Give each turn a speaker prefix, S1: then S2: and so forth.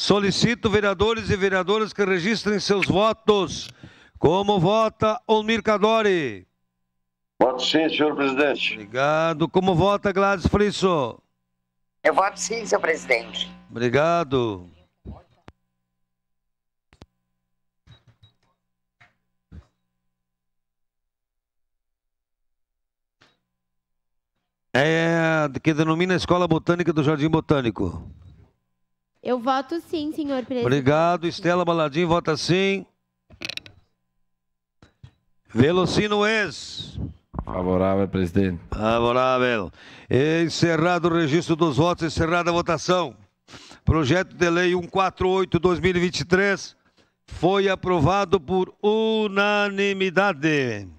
S1: Solicito vereadores e vereadoras que registrem seus votos. Como vota Olmir Cadore? Voto sim, senhor presidente. Obrigado. Como vota Gladys Frisso?
S2: Eu voto sim, senhor presidente.
S1: Obrigado. É, que denomina a Escola Botânica do Jardim Botânico.
S3: Eu voto sim, senhor presidente.
S1: Obrigado. Estela Baladim vota sim. Velocino ex. Favorável, presidente. Favorável. Encerrado o registro dos votos, encerrada a votação. Projeto de lei 148-2023 foi aprovado por unanimidade.